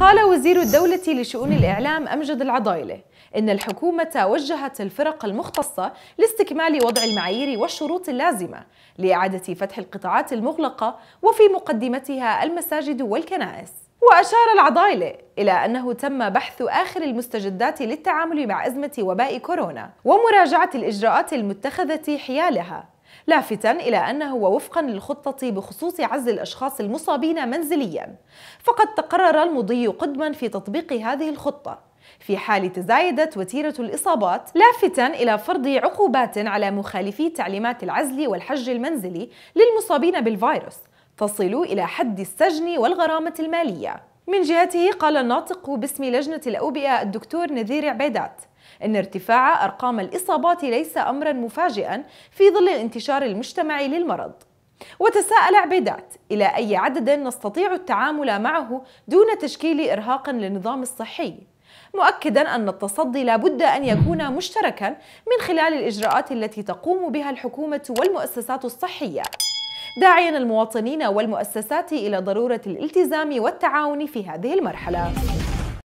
قال وزير الدولة لشؤون الإعلام أمجد العضايلة إن الحكومة وجهت الفرق المختصة لاستكمال وضع المعايير والشروط اللازمة لإعادة فتح القطاعات المغلقة وفي مقدمتها المساجد والكنائس وأشار العضايلة إلى أنه تم بحث آخر المستجدات للتعامل مع أزمة وباء كورونا ومراجعة الإجراءات المتخذة حيالها لافتا إلى أنه وفقا للخطة بخصوص عزل الأشخاص المصابين منزليا فقد تقرر المضي قدما في تطبيق هذه الخطة في حال تزايدت وتيرة الإصابات لافتا إلى فرض عقوبات على مخالفي تعليمات العزل والحج المنزلي للمصابين بالفيروس تصل إلى حد السجن والغرامة المالية من جهته قال الناطق باسم لجنة الأوبئة الدكتور نذير عبيدات إن ارتفاع أرقام الإصابات ليس أمرا مفاجئا في ظل الانتشار المجتمعي للمرض وتساءل عبيدات إلى أي عدد نستطيع التعامل معه دون تشكيل إرهاق للنظام الصحي مؤكدا أن التصدي لابد أن يكون مشتركا من خلال الإجراءات التي تقوم بها الحكومة والمؤسسات الصحية داعيا المواطنين والمؤسسات إلى ضرورة الالتزام والتعاون في هذه المرحلة